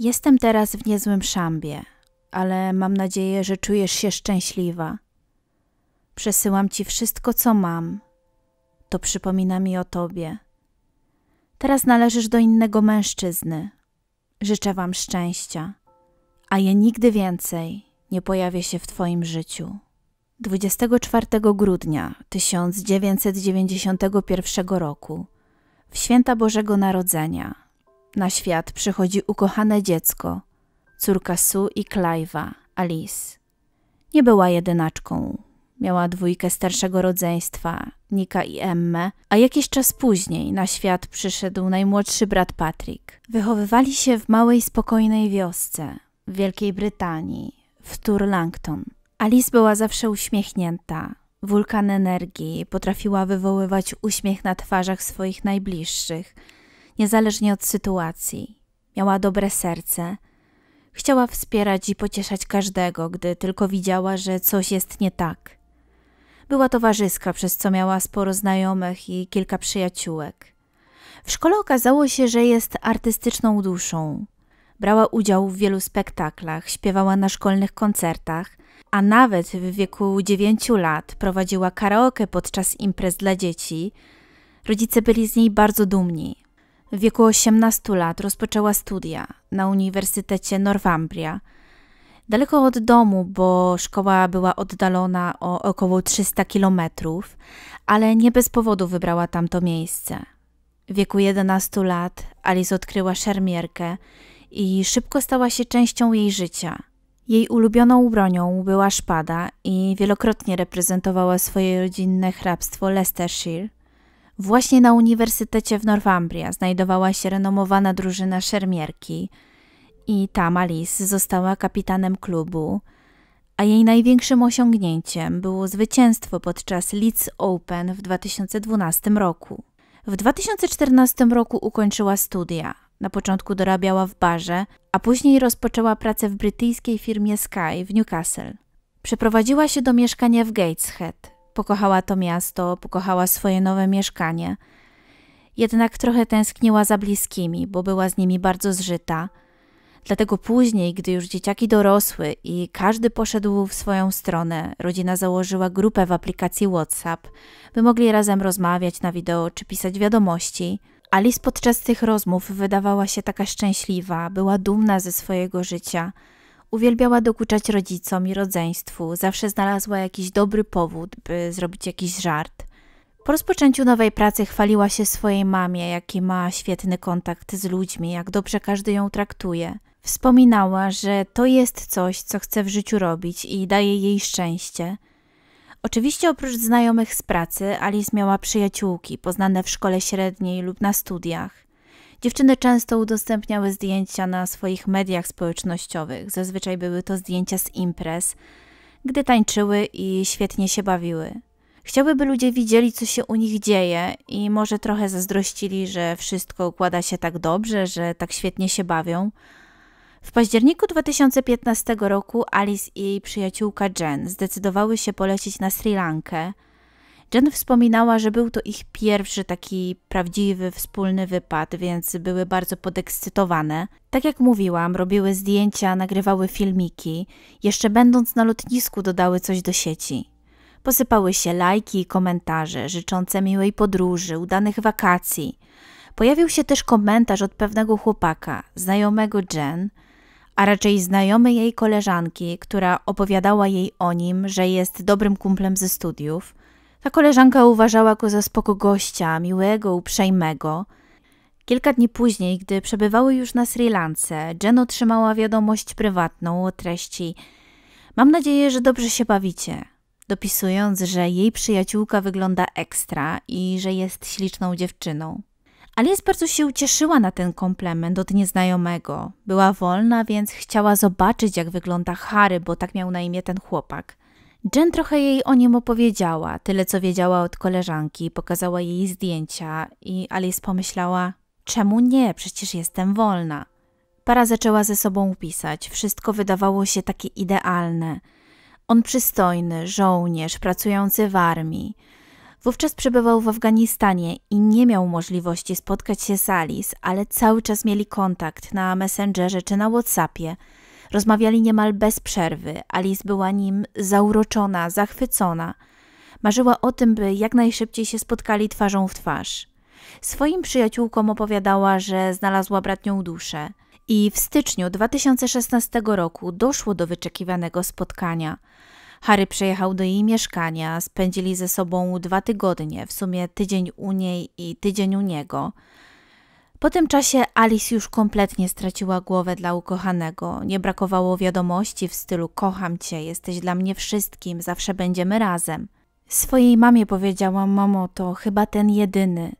Jestem teraz w niezłym szambie, ale mam nadzieję, że czujesz się szczęśliwa. Przesyłam ci wszystko, co mam. To przypomina mi o tobie. Teraz należysz do innego mężczyzny. Życzę wam szczęścia, a ja nigdy więcej nie pojawię się w twoim życiu. 24 grudnia 1991 roku, w święta Bożego Narodzenia, na świat przychodzi ukochane dziecko, córka Sue i Klajwa, Alice. Nie była jedynaczką. Miała dwójkę starszego rodzeństwa, Nika i Emmę, a jakiś czas później na świat przyszedł najmłodszy brat Patrick. Wychowywali się w małej, spokojnej wiosce w Wielkiej Brytanii, w Turlangton. Alice była zawsze uśmiechnięta. Wulkan energii potrafiła wywoływać uśmiech na twarzach swoich najbliższych – niezależnie od sytuacji. Miała dobre serce. Chciała wspierać i pocieszać każdego, gdy tylko widziała, że coś jest nie tak. Była towarzyska, przez co miała sporo znajomych i kilka przyjaciółek. W szkole okazało się, że jest artystyczną duszą. Brała udział w wielu spektaklach, śpiewała na szkolnych koncertach, a nawet w wieku dziewięciu lat prowadziła karaoke podczas imprez dla dzieci. Rodzice byli z niej bardzo dumni. W wieku 18 lat rozpoczęła studia na Uniwersytecie Northumbria. Daleko od domu, bo szkoła była oddalona o około 300 kilometrów, ale nie bez powodu wybrała tamto miejsce. W wieku 11 lat Alice odkryła szermierkę i szybko stała się częścią jej życia. Jej ulubioną bronią była szpada i wielokrotnie reprezentowała swoje rodzinne hrabstwo Leicestershire. Właśnie na Uniwersytecie w Northumbria znajdowała się renomowana drużyna szermierki i tam Alice została kapitanem klubu, a jej największym osiągnięciem było zwycięstwo podczas Leeds Open w 2012 roku. W 2014 roku ukończyła studia. Na początku dorabiała w barze, a później rozpoczęła pracę w brytyjskiej firmie Sky w Newcastle. Przeprowadziła się do mieszkania w Gateshead, pokochała to miasto, pokochała swoje nowe mieszkanie. Jednak trochę tęskniła za bliskimi, bo była z nimi bardzo zżyta. Dlatego później, gdy już dzieciaki dorosły i każdy poszedł w swoją stronę, rodzina założyła grupę w aplikacji WhatsApp, by mogli razem rozmawiać na wideo czy pisać wiadomości. Alice podczas tych rozmów wydawała się taka szczęśliwa, była dumna ze swojego życia – Uwielbiała dokuczać rodzicom i rodzeństwu, zawsze znalazła jakiś dobry powód, by zrobić jakiś żart. Po rozpoczęciu nowej pracy chwaliła się swojej mamie, jaki ma świetny kontakt z ludźmi, jak dobrze każdy ją traktuje. Wspominała, że to jest coś, co chce w życiu robić i daje jej szczęście. Oczywiście oprócz znajomych z pracy, Alice miała przyjaciółki poznane w szkole średniej lub na studiach. Dziewczyny często udostępniały zdjęcia na swoich mediach społecznościowych. Zazwyczaj były to zdjęcia z imprez, gdy tańczyły i świetnie się bawiły. Chciałyby ludzie widzieli, co się u nich dzieje i może trochę zazdrościli, że wszystko układa się tak dobrze, że tak świetnie się bawią. W październiku 2015 roku Alice i jej przyjaciółka Jen zdecydowały się polecieć na Sri Lankę – Jen wspominała, że był to ich pierwszy taki prawdziwy, wspólny wypad, więc były bardzo podekscytowane. Tak jak mówiłam, robiły zdjęcia, nagrywały filmiki, jeszcze będąc na lotnisku dodały coś do sieci. Posypały się lajki i komentarze życzące miłej podróży, udanych wakacji. Pojawił się też komentarz od pewnego chłopaka, znajomego Jen, a raczej znajomej jej koleżanki, która opowiadała jej o nim, że jest dobrym kumplem ze studiów, ta koleżanka uważała go za spoko gościa, miłego, uprzejmego. Kilka dni później, gdy przebywały już na Sri Lance, Jen otrzymała wiadomość prywatną o treści Mam nadzieję, że dobrze się bawicie. Dopisując, że jej przyjaciółka wygląda ekstra i że jest śliczną dziewczyną. Alice bardzo się ucieszyła na ten komplement od nieznajomego. Była wolna, więc chciała zobaczyć, jak wygląda Harry, bo tak miał na imię ten chłopak. Jen trochę jej o nim opowiedziała, tyle co wiedziała od koleżanki, pokazała jej zdjęcia i Alice pomyślała: Czemu nie? Przecież jestem wolna. Para zaczęła ze sobą pisać, wszystko wydawało się takie idealne. On przystojny, żołnierz, pracujący w armii. Wówczas przebywał w Afganistanie i nie miał możliwości spotkać się z Alice, ale cały czas mieli kontakt na Messengerze czy na Whatsappie – Rozmawiali niemal bez przerwy. Alice była nim zauroczona, zachwycona. Marzyła o tym, by jak najszybciej się spotkali twarzą w twarz. Swoim przyjaciółkom opowiadała, że znalazła bratnią duszę. I w styczniu 2016 roku doszło do wyczekiwanego spotkania. Harry przejechał do jej mieszkania, spędzili ze sobą dwa tygodnie, w sumie tydzień u niej i tydzień u niego. Po tym czasie Alice już kompletnie straciła głowę dla ukochanego. Nie brakowało wiadomości w stylu kocham cię, jesteś dla mnie wszystkim, zawsze będziemy razem. Swojej mamie powiedziała: mamo, to chyba ten jedyny.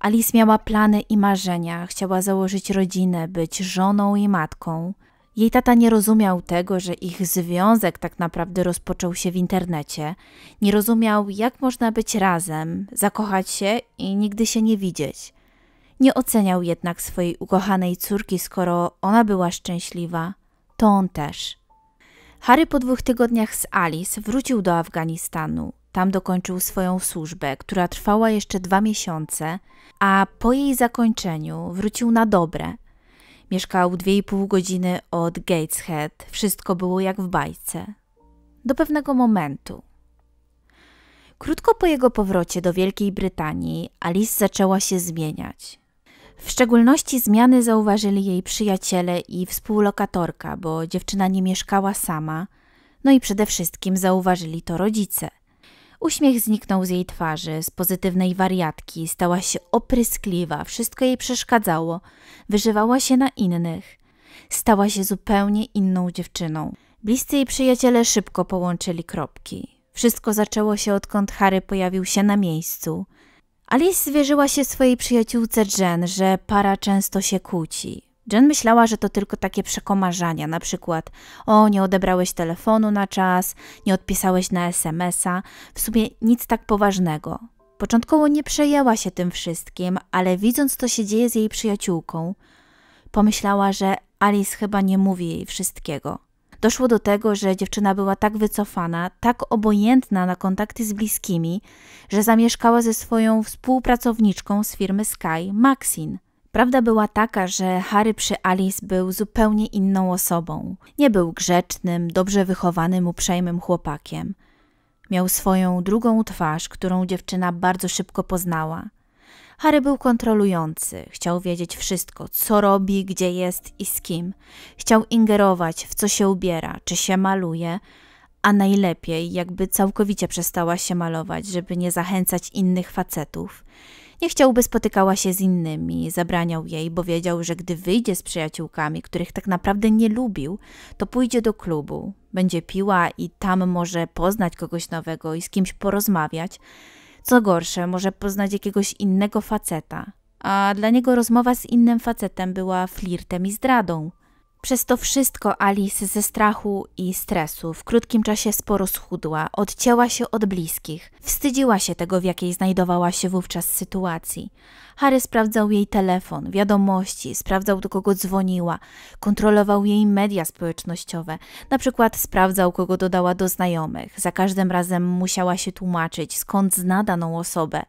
Alice miała plany i marzenia, chciała założyć rodzinę, być żoną i matką. Jej tata nie rozumiał tego, że ich związek tak naprawdę rozpoczął się w internecie. Nie rozumiał, jak można być razem, zakochać się i nigdy się nie widzieć. Nie oceniał jednak swojej ukochanej córki, skoro ona była szczęśliwa, to on też. Harry po dwóch tygodniach z Alice wrócił do Afganistanu. Tam dokończył swoją służbę, która trwała jeszcze dwa miesiące, a po jej zakończeniu wrócił na dobre. Mieszkał dwie i pół godziny od Gateshead, wszystko było jak w bajce. Do pewnego momentu. Krótko po jego powrocie do Wielkiej Brytanii Alice zaczęła się zmieniać. W szczególności zmiany zauważyli jej przyjaciele i współlokatorka, bo dziewczyna nie mieszkała sama, no i przede wszystkim zauważyli to rodzice. Uśmiech zniknął z jej twarzy, z pozytywnej wariatki stała się opryskliwa, wszystko jej przeszkadzało, wyżywała się na innych. Stała się zupełnie inną dziewczyną. Bliscy jej przyjaciele szybko połączyli kropki. Wszystko zaczęło się odkąd Harry pojawił się na miejscu. Alice zwierzyła się swojej przyjaciółce Jen, że para często się kłóci. Jen myślała, że to tylko takie przekomarzania, na przykład o, nie odebrałeś telefonu na czas, nie odpisałeś na SMS-a, w sumie nic tak poważnego. Początkowo nie przejęła się tym wszystkim, ale widząc, co się dzieje z jej przyjaciółką, pomyślała, że Alice chyba nie mówi jej wszystkiego. Doszło do tego, że dziewczyna była tak wycofana, tak obojętna na kontakty z bliskimi, że zamieszkała ze swoją współpracowniczką z firmy Sky, Maxine. Prawda była taka, że Harry przy Alice był zupełnie inną osobą. Nie był grzecznym, dobrze wychowanym, uprzejmym chłopakiem. Miał swoją drugą twarz, którą dziewczyna bardzo szybko poznała. Harry był kontrolujący, chciał wiedzieć wszystko, co robi, gdzie jest i z kim. Chciał ingerować, w co się ubiera, czy się maluje, a najlepiej jakby całkowicie przestała się malować, żeby nie zachęcać innych facetów. Nie chciałby spotykała się z innymi, zabraniał jej, bo wiedział, że gdy wyjdzie z przyjaciółkami, których tak naprawdę nie lubił, to pójdzie do klubu, będzie piła i tam może poznać kogoś nowego i z kimś porozmawiać, co gorsze, może poznać jakiegoś innego faceta, a dla niego rozmowa z innym facetem była flirtem i zdradą. Przez to wszystko Alice ze strachu i stresu w krótkim czasie sporo schudła, odcięła się od bliskich, wstydziła się tego, w jakiej znajdowała się wówczas sytuacji, Harry sprawdzał jej telefon, wiadomości, sprawdzał do kogo dzwoniła, kontrolował jej media społecznościowe, na przykład sprawdzał kogo dodała do znajomych. Za każdym razem musiała się tłumaczyć, skąd zna daną osobę.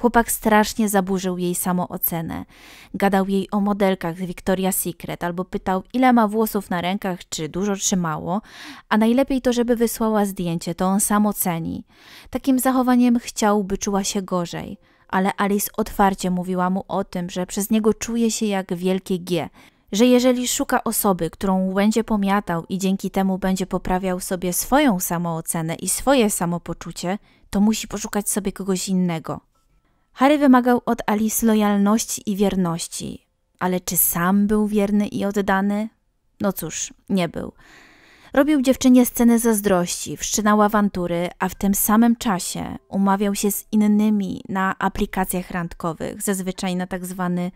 Chłopak strasznie zaburzył jej samoocenę. Gadał jej o modelkach z Victoria's Secret albo pytał ile ma włosów na rękach, czy dużo, czy mało, a najlepiej to, żeby wysłała zdjęcie, to on sam oceni. Takim zachowaniem chciał, by czuła się gorzej ale Alice otwarcie mówiła mu o tym, że przez niego czuje się jak wielkie G, że jeżeli szuka osoby, którą będzie pomiatał i dzięki temu będzie poprawiał sobie swoją samoocenę i swoje samopoczucie, to musi poszukać sobie kogoś innego. Harry wymagał od Alice lojalności i wierności, ale czy sam był wierny i oddany? No cóż, nie był. Robił dziewczynie sceny zazdrości, wszczynał awantury, a w tym samym czasie umawiał się z innymi na aplikacjach randkowych, zazwyczaj na tak zwany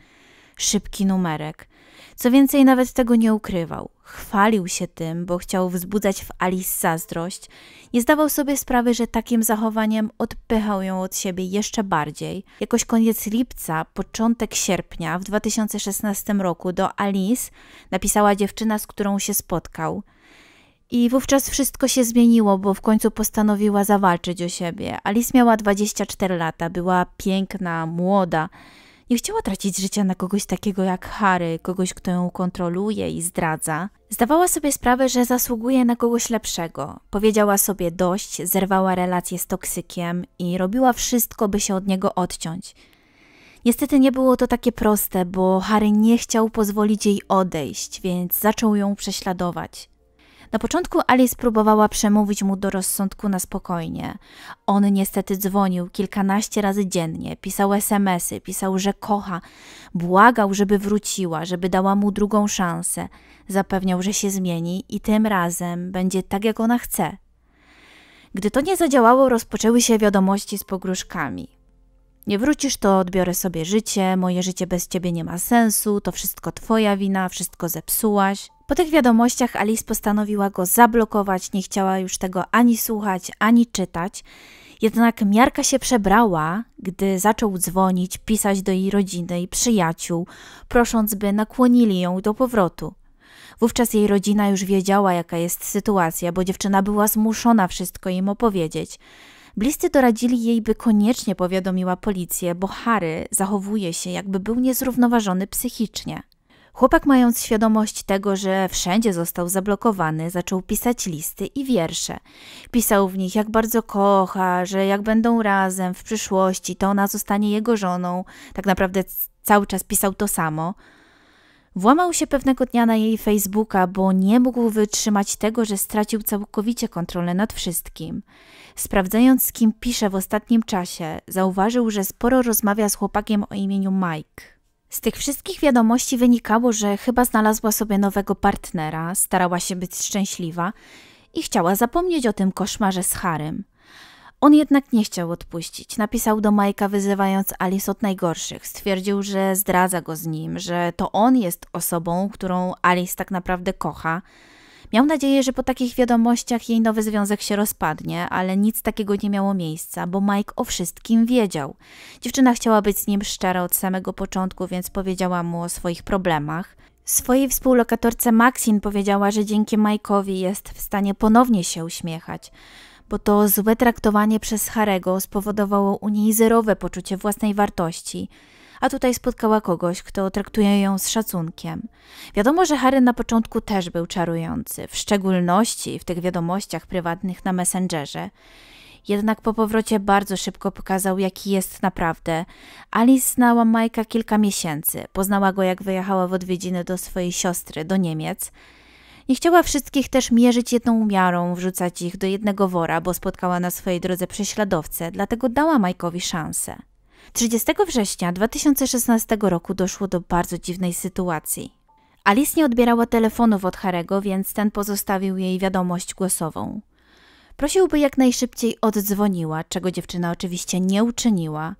szybki numerek. Co więcej, nawet tego nie ukrywał. Chwalił się tym, bo chciał wzbudzać w Alice zazdrość. Nie zdawał sobie sprawy, że takim zachowaniem odpychał ją od siebie jeszcze bardziej. Jakoś koniec lipca, początek sierpnia w 2016 roku do Alice napisała dziewczyna, z którą się spotkał. I wówczas wszystko się zmieniło, bo w końcu postanowiła zawalczyć o siebie. Alice miała 24 lata, była piękna, młoda. Nie chciała tracić życia na kogoś takiego jak Harry, kogoś, kto ją kontroluje i zdradza. Zdawała sobie sprawę, że zasługuje na kogoś lepszego. Powiedziała sobie dość, zerwała relacje z toksykiem i robiła wszystko, by się od niego odciąć. Niestety nie było to takie proste, bo Harry nie chciał pozwolić jej odejść, więc zaczął ją prześladować. Na początku Alice próbowała przemówić mu do rozsądku na spokojnie. On niestety dzwonił kilkanaście razy dziennie, pisał SMSy, pisał, że kocha, błagał, żeby wróciła, żeby dała mu drugą szansę. Zapewniał, że się zmieni i tym razem będzie tak, jak ona chce. Gdy to nie zadziałało, rozpoczęły się wiadomości z pogróżkami. Nie wrócisz, to odbiorę sobie życie, moje życie bez ciebie nie ma sensu, to wszystko twoja wina, wszystko zepsułaś. Po tych wiadomościach Alice postanowiła go zablokować, nie chciała już tego ani słuchać, ani czytać. Jednak miarka się przebrała, gdy zaczął dzwonić, pisać do jej rodziny i przyjaciół, prosząc, by nakłonili ją do powrotu. Wówczas jej rodzina już wiedziała, jaka jest sytuacja, bo dziewczyna była zmuszona wszystko im opowiedzieć. Bliscy doradzili jej, by koniecznie powiadomiła policję, bo Harry zachowuje się, jakby był niezrównoważony psychicznie. Chłopak, mając świadomość tego, że wszędzie został zablokowany, zaczął pisać listy i wiersze. Pisał w nich, jak bardzo kocha, że jak będą razem w przyszłości, to ona zostanie jego żoną. Tak naprawdę cały czas pisał to samo. Włamał się pewnego dnia na jej Facebooka, bo nie mógł wytrzymać tego, że stracił całkowicie kontrolę nad wszystkim. Sprawdzając, z kim pisze w ostatnim czasie, zauważył, że sporo rozmawia z chłopakiem o imieniu Mike. Z tych wszystkich wiadomości wynikało, że chyba znalazła sobie nowego partnera, starała się być szczęśliwa i chciała zapomnieć o tym koszmarze z Harem. On jednak nie chciał odpuścić. Napisał do Majka, wyzywając Alice od najgorszych. Stwierdził, że zdradza go z nim, że to on jest osobą, którą Alice tak naprawdę kocha, Miał nadzieję, że po takich wiadomościach jej nowy związek się rozpadnie, ale nic takiego nie miało miejsca, bo Mike o wszystkim wiedział. Dziewczyna chciała być z nim szczera od samego początku, więc powiedziała mu o swoich problemach. Swojej współlokatorce Maxine powiedziała, że dzięki Mike'owi jest w stanie ponownie się uśmiechać, bo to złe traktowanie przez Harego spowodowało u niej zerowe poczucie własnej wartości – a tutaj spotkała kogoś, kto traktuje ją z szacunkiem. Wiadomo, że Harry na początku też był czarujący, w szczególności w tych wiadomościach prywatnych na Messengerze. Jednak po powrocie bardzo szybko pokazał, jaki jest naprawdę. Alice znała Majka kilka miesięcy. Poznała go, jak wyjechała w odwiedziny do swojej siostry, do Niemiec. Nie chciała wszystkich też mierzyć jedną miarą, wrzucać ich do jednego wora, bo spotkała na swojej drodze prześladowcę, dlatego dała Majkowi szansę. 30 września 2016 roku doszło do bardzo dziwnej sytuacji. Alice nie odbierała telefonów od Harego, więc ten pozostawił jej wiadomość głosową. Prosił, by jak najszybciej oddzwoniła, czego dziewczyna oczywiście nie uczyniła.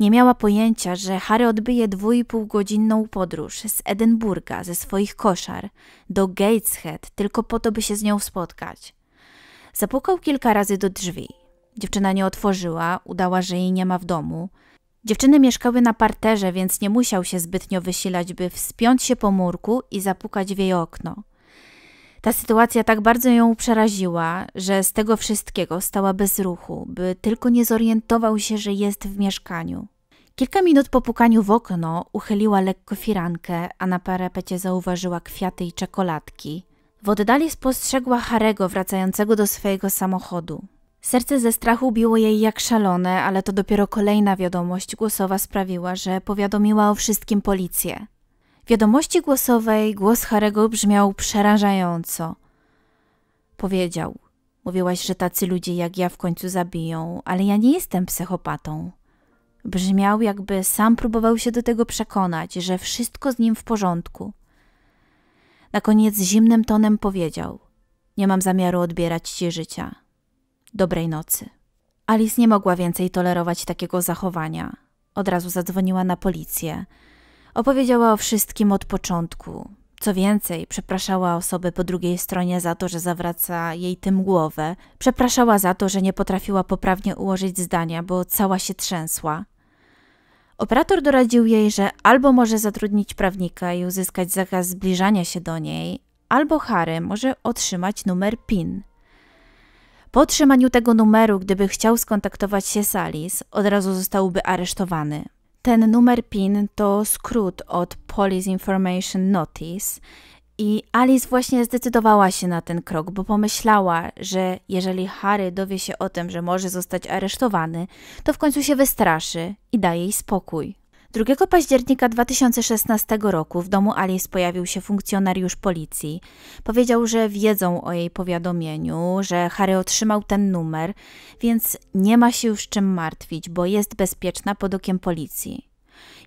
Nie miała pojęcia, że Harry odbyje dwójpółgodzinną podróż z Edynburga, ze swoich koszar, do Gateshead, tylko po to, by się z nią spotkać. Zapukał kilka razy do drzwi. Dziewczyna nie otworzyła, udała, że jej nie ma w domu – Dziewczyny mieszkały na parterze, więc nie musiał się zbytnio wysilać, by wspiąć się po murku i zapukać w jej okno. Ta sytuacja tak bardzo ją przeraziła, że z tego wszystkiego stała bez ruchu, by tylko nie zorientował się, że jest w mieszkaniu. Kilka minut po pukaniu w okno uchyliła lekko firankę, a na parapecie zauważyła kwiaty i czekoladki. W oddali spostrzegła Harego wracającego do swojego samochodu. Serce ze strachu biło jej jak szalone, ale to dopiero kolejna wiadomość głosowa sprawiła, że powiadomiła o wszystkim policję. W wiadomości głosowej głos Harego brzmiał przerażająco. Powiedział: Mówiłaś, że tacy ludzie jak ja w końcu zabiją, ale ja nie jestem psychopatą. Brzmiał, jakby sam próbował się do tego przekonać, że wszystko z nim w porządku. Na koniec zimnym tonem powiedział: Nie mam zamiaru odbierać ci życia. Dobrej nocy. Alice nie mogła więcej tolerować takiego zachowania. Od razu zadzwoniła na policję. Opowiedziała o wszystkim od początku. Co więcej, przepraszała osoby po drugiej stronie za to, że zawraca jej tym głowę. Przepraszała za to, że nie potrafiła poprawnie ułożyć zdania, bo cała się trzęsła. Operator doradził jej, że albo może zatrudnić prawnika i uzyskać zakaz zbliżania się do niej, albo Harry może otrzymać numer PIN – po otrzymaniu tego numeru, gdyby chciał skontaktować się z Alice, od razu zostałby aresztowany. Ten numer PIN to skrót od Police Information Notice i Alice właśnie zdecydowała się na ten krok, bo pomyślała, że jeżeli Harry dowie się o tym, że może zostać aresztowany, to w końcu się wystraszy i da jej spokój. 2 października 2016 roku w domu Alice pojawił się funkcjonariusz policji. Powiedział, że wiedzą o jej powiadomieniu, że Harry otrzymał ten numer, więc nie ma się już czym martwić, bo jest bezpieczna pod okiem policji.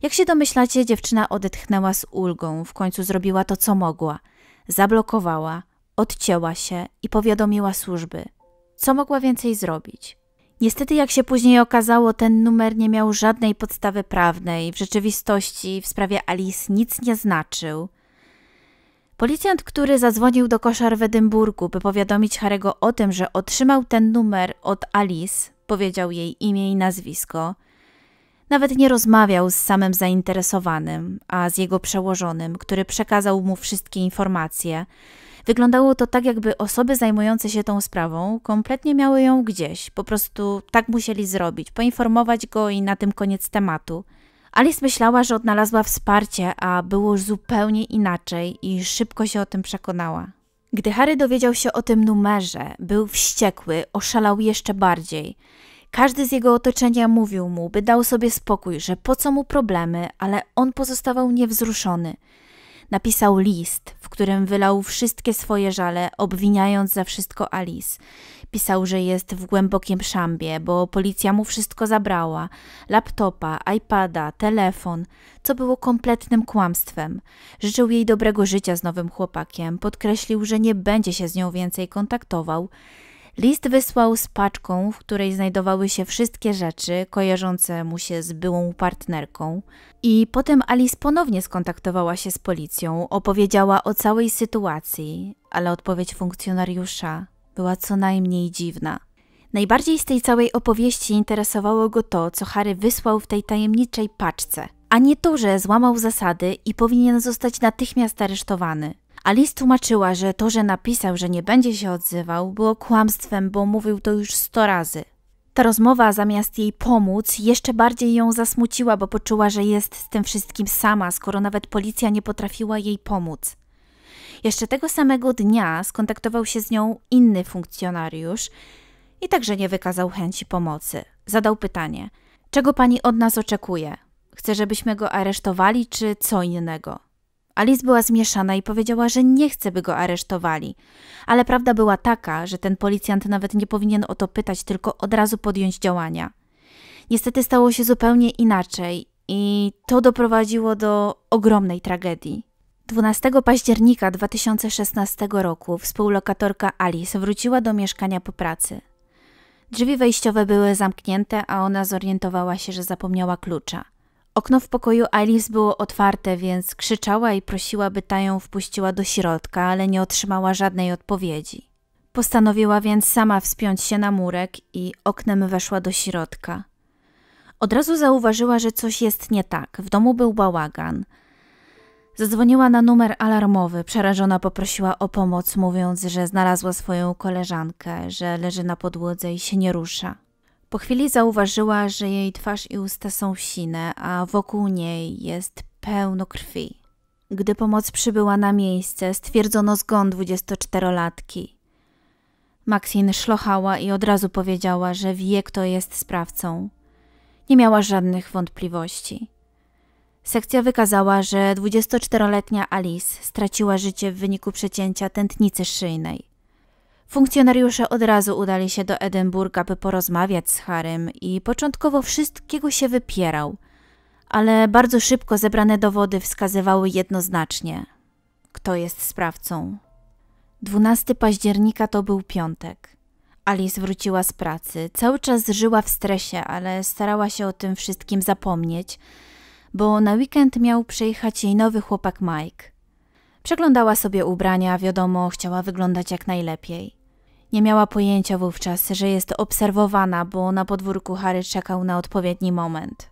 Jak się domyślacie, dziewczyna odetchnęła z ulgą, w końcu zrobiła to, co mogła. Zablokowała, odcięła się i powiadomiła służby. Co mogła więcej zrobić? Niestety, jak się później okazało, ten numer nie miał żadnej podstawy prawnej. W rzeczywistości w sprawie Alice nic nie znaczył. Policjant, który zadzwonił do koszar w Edynburgu, by powiadomić Harego o tym, że otrzymał ten numer od Alice, powiedział jej imię i nazwisko. Nawet nie rozmawiał z samym zainteresowanym, a z jego przełożonym, który przekazał mu wszystkie informacje. Wyglądało to tak, jakby osoby zajmujące się tą sprawą kompletnie miały ją gdzieś, po prostu tak musieli zrobić, poinformować go i na tym koniec tematu. Alice myślała, że odnalazła wsparcie, a było zupełnie inaczej i szybko się o tym przekonała. Gdy Harry dowiedział się o tym numerze, był wściekły, oszalał jeszcze bardziej. Każdy z jego otoczenia mówił mu, by dał sobie spokój, że po co mu problemy, ale on pozostawał niewzruszony napisał list, w którym wylał wszystkie swoje żale, obwiniając za wszystko Alice. Pisał, że jest w głębokim szambie, bo policja mu wszystko zabrała: laptopa, iPada, telefon, co było kompletnym kłamstwem. Życzył jej dobrego życia z nowym chłopakiem, podkreślił, że nie będzie się z nią więcej kontaktował. List wysłał z paczką, w której znajdowały się wszystkie rzeczy kojarzące mu się z byłą partnerką. I potem Alice ponownie skontaktowała się z policją, opowiedziała o całej sytuacji, ale odpowiedź funkcjonariusza była co najmniej dziwna. Najbardziej z tej całej opowieści interesowało go to, co Harry wysłał w tej tajemniczej paczce, a nie to, że złamał zasady i powinien zostać natychmiast aresztowany. Alice tłumaczyła, że to, że napisał, że nie będzie się odzywał, było kłamstwem, bo mówił to już sto razy. Ta rozmowa zamiast jej pomóc, jeszcze bardziej ją zasmuciła, bo poczuła, że jest z tym wszystkim sama, skoro nawet policja nie potrafiła jej pomóc. Jeszcze tego samego dnia skontaktował się z nią inny funkcjonariusz i także nie wykazał chęci pomocy. Zadał pytanie: Czego pani od nas oczekuje? Chce, żebyśmy go aresztowali, czy co innego? Alice była zmieszana i powiedziała, że nie chce, by go aresztowali. Ale prawda była taka, że ten policjant nawet nie powinien o to pytać, tylko od razu podjąć działania. Niestety stało się zupełnie inaczej i to doprowadziło do ogromnej tragedii. 12 października 2016 roku współlokatorka Alice wróciła do mieszkania po pracy. Drzwi wejściowe były zamknięte, a ona zorientowała się, że zapomniała klucza. Okno w pokoju Alice było otwarte, więc krzyczała i prosiła, by ta ją wpuściła do środka, ale nie otrzymała żadnej odpowiedzi. Postanowiła więc sama wspiąć się na murek i oknem weszła do środka. Od razu zauważyła, że coś jest nie tak. W domu był bałagan. Zadzwoniła na numer alarmowy. Przerażona poprosiła o pomoc, mówiąc, że znalazła swoją koleżankę, że leży na podłodze i się nie rusza. Po chwili zauważyła, że jej twarz i usta są sine, a wokół niej jest pełno krwi. Gdy pomoc przybyła na miejsce, stwierdzono zgon 24-latki. Maxine szlochała i od razu powiedziała, że wie, kto jest sprawcą. Nie miała żadnych wątpliwości. Sekcja wykazała, że 24-letnia Alice straciła życie w wyniku przecięcia tętnicy szyjnej. Funkcjonariusze od razu udali się do Edynburga, by porozmawiać z Harrym i początkowo wszystkiego się wypierał, ale bardzo szybko zebrane dowody wskazywały jednoznacznie, kto jest sprawcą. 12 października to był piątek. Alice wróciła z pracy. Cały czas żyła w stresie, ale starała się o tym wszystkim zapomnieć, bo na weekend miał przyjechać jej nowy chłopak Mike. Przeglądała sobie ubrania, wiadomo, chciała wyglądać jak najlepiej. Nie miała pojęcia wówczas, że jest obserwowana, bo na podwórku Harry czekał na odpowiedni moment.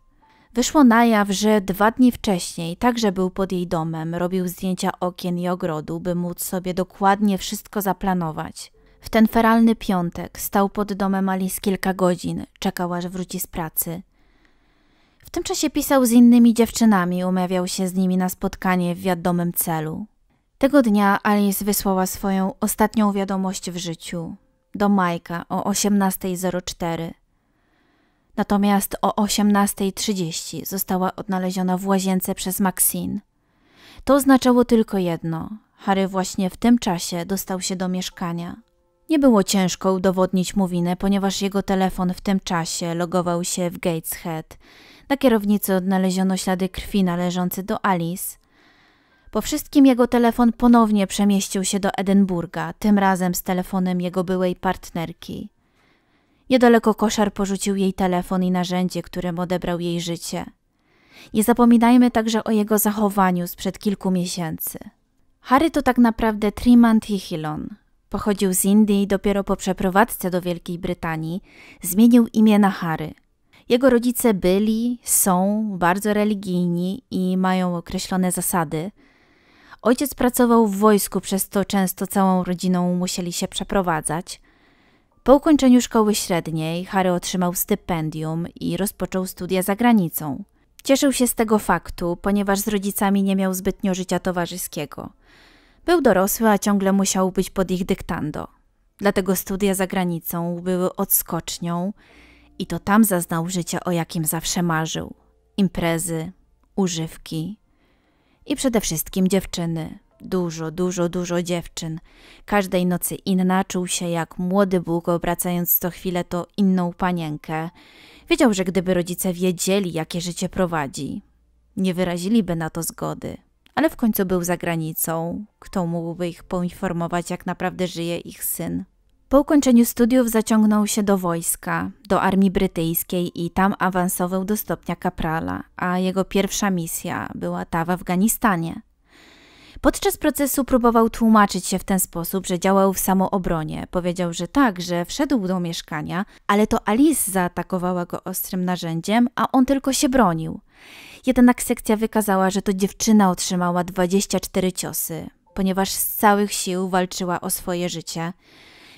Wyszło na jaw, że dwa dni wcześniej także był pod jej domem, robił zdjęcia okien i ogrodu, by móc sobie dokładnie wszystko zaplanować. W ten feralny piątek stał pod domem Alice kilka godzin, czekał aż wróci z pracy. W tym czasie pisał z innymi dziewczynami, umawiał się z nimi na spotkanie w wiadomym celu. Tego dnia Alice wysłała swoją ostatnią wiadomość w życiu do Majka o 18.04. Natomiast o 18.30 została odnaleziona w łazience przez Maxine. To oznaczało tylko jedno. Harry właśnie w tym czasie dostał się do mieszkania. Nie było ciężko udowodnić mu winę, ponieważ jego telefon w tym czasie logował się w Gateshead. Na kierownicy odnaleziono ślady krwi należące do Alice. Po wszystkim jego telefon ponownie przemieścił się do Edynburga, tym razem z telefonem jego byłej partnerki. Niedaleko koszar porzucił jej telefon i narzędzie, którym odebrał jej życie. Nie zapominajmy także o jego zachowaniu sprzed kilku miesięcy. Harry to tak naprawdę Trimant Hichilon. Pochodził z Indii i dopiero po przeprowadzce do Wielkiej Brytanii zmienił imię na Harry. Jego rodzice byli, są bardzo religijni i mają określone zasady – Ojciec pracował w wojsku, przez to często całą rodziną musieli się przeprowadzać. Po ukończeniu szkoły średniej Harry otrzymał stypendium i rozpoczął studia za granicą. Cieszył się z tego faktu, ponieważ z rodzicami nie miał zbytnio życia towarzyskiego. Był dorosły, a ciągle musiał być pod ich dyktando. Dlatego studia za granicą były odskocznią i to tam zaznał życia, o jakim zawsze marzył. Imprezy, używki, i przede wszystkim dziewczyny. Dużo, dużo, dużo dziewczyn. Każdej nocy inna czuł się jak młody Bóg, obracając co chwilę to inną panienkę. Wiedział, że gdyby rodzice wiedzieli, jakie życie prowadzi, nie wyraziliby na to zgody. Ale w końcu był za granicą. Kto mógłby ich poinformować, jak naprawdę żyje ich syn? Po ukończeniu studiów zaciągnął się do wojska, do armii brytyjskiej i tam awansował do stopnia kaprala, a jego pierwsza misja była ta w Afganistanie. Podczas procesu próbował tłumaczyć się w ten sposób, że działał w samoobronie. Powiedział, że tak, że wszedł do mieszkania, ale to Alice zaatakowała go ostrym narzędziem, a on tylko się bronił. Jednak sekcja wykazała, że to dziewczyna otrzymała 24 ciosy, ponieważ z całych sił walczyła o swoje życie.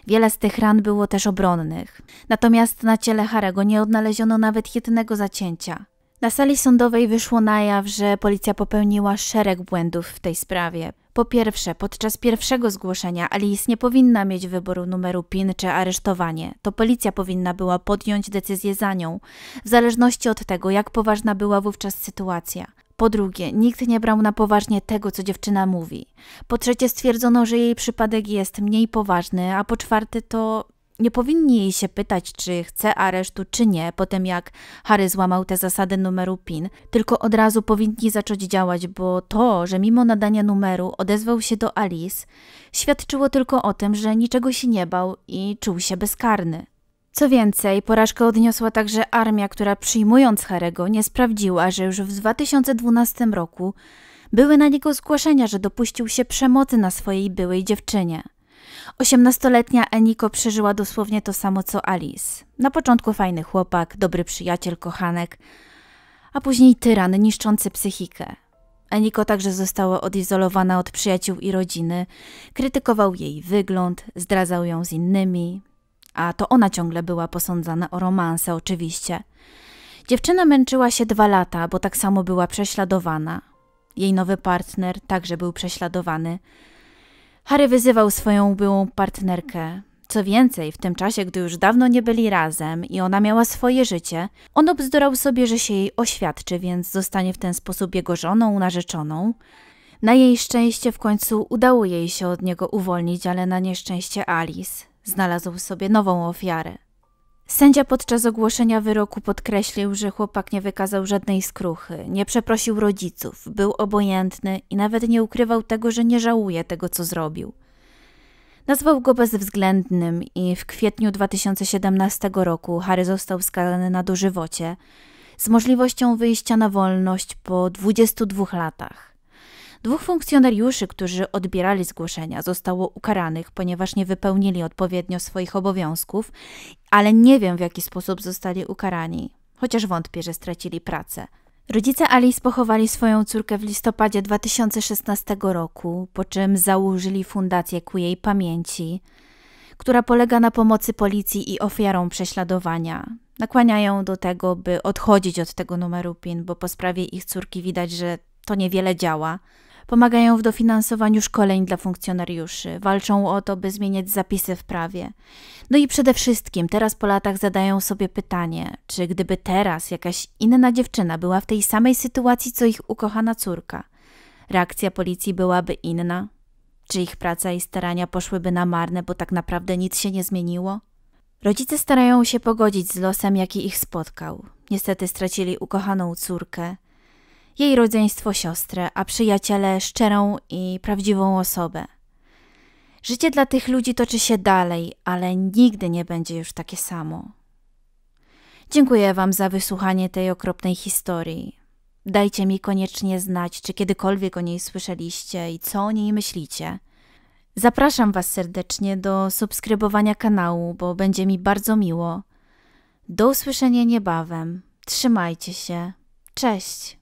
Wiele z tych ran było też obronnych. Natomiast na ciele Harego nie odnaleziono nawet jednego zacięcia. Na sali sądowej wyszło na jaw, że policja popełniła szereg błędów w tej sprawie. Po pierwsze, podczas pierwszego zgłoszenia Alice nie powinna mieć wyboru numeru PIN czy aresztowanie. To policja powinna była podjąć decyzję za nią, w zależności od tego, jak poważna była wówczas sytuacja. Po drugie, nikt nie brał na poważnie tego, co dziewczyna mówi. Po trzecie, stwierdzono, że jej przypadek jest mniej poważny, a po czwarte, to nie powinni jej się pytać, czy chce aresztu, czy nie, po tym jak Harry złamał te zasady numeru PIN, tylko od razu powinni zacząć działać, bo to, że mimo nadania numeru odezwał się do Alice, świadczyło tylko o tym, że niczego się nie bał i czuł się bezkarny. Co więcej, porażkę odniosła także armia, która przyjmując Harego nie sprawdziła, że już w 2012 roku były na niego zgłoszenia, że dopuścił się przemocy na swojej byłej dziewczynie. Osiemnastoletnia Eniko przeżyła dosłownie to samo co Alice. Na początku fajny chłopak, dobry przyjaciel, kochanek, a później tyran niszczący psychikę. Eniko także została odizolowana od przyjaciół i rodziny, krytykował jej wygląd, zdradzał ją z innymi, a to ona ciągle była posądzana o romanse oczywiście. Dziewczyna męczyła się dwa lata, bo tak samo była prześladowana. Jej nowy partner także był prześladowany. Harry wyzywał swoją byłą partnerkę. Co więcej, w tym czasie, gdy już dawno nie byli razem i ona miała swoje życie, on obzdurał sobie, że się jej oświadczy, więc zostanie w ten sposób jego żoną, narzeczoną. Na jej szczęście w końcu udało jej się od niego uwolnić, ale na nieszczęście Alice znalazł sobie nową ofiarę. Sędzia podczas ogłoszenia wyroku podkreślił, że chłopak nie wykazał żadnej skruchy, nie przeprosił rodziców, był obojętny i nawet nie ukrywał tego, że nie żałuje tego, co zrobił. Nazwał go bezwzględnym i w kwietniu 2017 roku Harry został skazany na dożywocie z możliwością wyjścia na wolność po 22 latach. Dwóch funkcjonariuszy, którzy odbierali zgłoszenia, zostało ukaranych, ponieważ nie wypełnili odpowiednio swoich obowiązków, ale nie wiem w jaki sposób zostali ukarani, chociaż wątpię, że stracili pracę. Rodzice Alice pochowali swoją córkę w listopadzie 2016 roku, po czym założyli fundację ku jej pamięci, która polega na pomocy policji i ofiarom prześladowania. Nakłaniają do tego, by odchodzić od tego numeru PIN, bo po sprawie ich córki widać, że to niewiele działa. Pomagają w dofinansowaniu szkoleń dla funkcjonariuszy, walczą o to, by zmieniać zapisy w prawie. No i przede wszystkim teraz po latach zadają sobie pytanie, czy gdyby teraz jakaś inna dziewczyna była w tej samej sytuacji, co ich ukochana córka, reakcja policji byłaby inna? Czy ich praca i starania poszłyby na marne, bo tak naprawdę nic się nie zmieniło? Rodzice starają się pogodzić z losem, jaki ich spotkał. Niestety stracili ukochaną córkę, jej rodzeństwo siostrę, a przyjaciele szczerą i prawdziwą osobę. Życie dla tych ludzi toczy się dalej, ale nigdy nie będzie już takie samo. Dziękuję Wam za wysłuchanie tej okropnej historii. Dajcie mi koniecznie znać, czy kiedykolwiek o niej słyszeliście i co o niej myślicie. Zapraszam Was serdecznie do subskrybowania kanału, bo będzie mi bardzo miło. Do usłyszenia niebawem. Trzymajcie się. Cześć!